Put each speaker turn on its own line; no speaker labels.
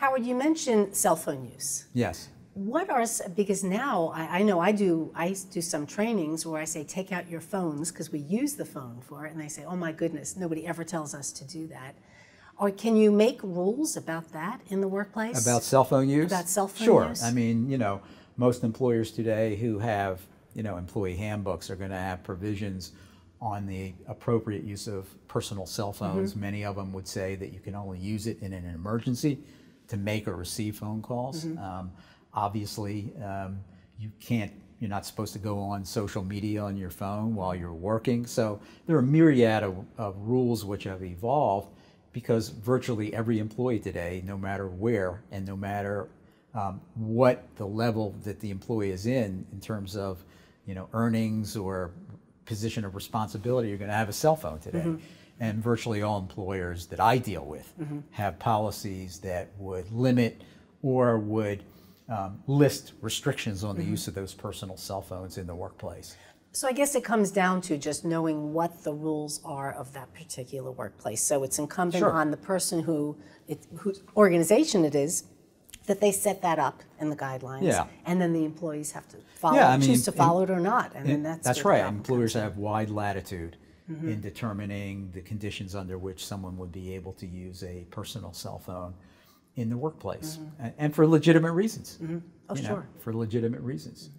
Howard, you mentioned cell phone use. Yes. What are because now I, I know I do I do some trainings where I say take out your phones because we use the phone for it, and they say, oh my goodness, nobody ever tells us to do that. Or can you make rules about that in the workplace? About cell
phone use? About cell phone sure. use? Sure. I mean, you know, most employers today who have, you know, employee handbooks are going to have provisions on the appropriate use of personal cell phones. Mm -hmm. Many of them would say that you can only use it in an emergency to make or receive phone calls. Mm-hmm. Um, obviously, um, you can't. You're not supposed to go on social media on your phone while you're working. So there are myriad of, of rules which have evolved because virtually every employee today, no matter where and no matter um, what the level that the employee is in in terms of you know earnings or position of responsibility you're going to have a cell phone today mm-hmm and virtually all employers that I deal with mm -hmm. have policies that would limit or would um, list restrictions on the mm -hmm. use of those personal cell phones in the workplace.
So I guess it comes down to just knowing what the rules are of that particular workplace. So it's incumbent sure. on the person who, it, whose organization it is, that they set that up in the guidelines. Yeah. And then the employees have to follow, yeah, I mean, choose to follow it or not. And, and then that's, that's right.
Employers have wide latitude mm-hmm. in determining the conditions under which someone would be able to use a personal cell phone in the workplace mm-hmm. and for legitimate reasons. Mm-hmm. Oh, sure. Know, for legitimate reasons.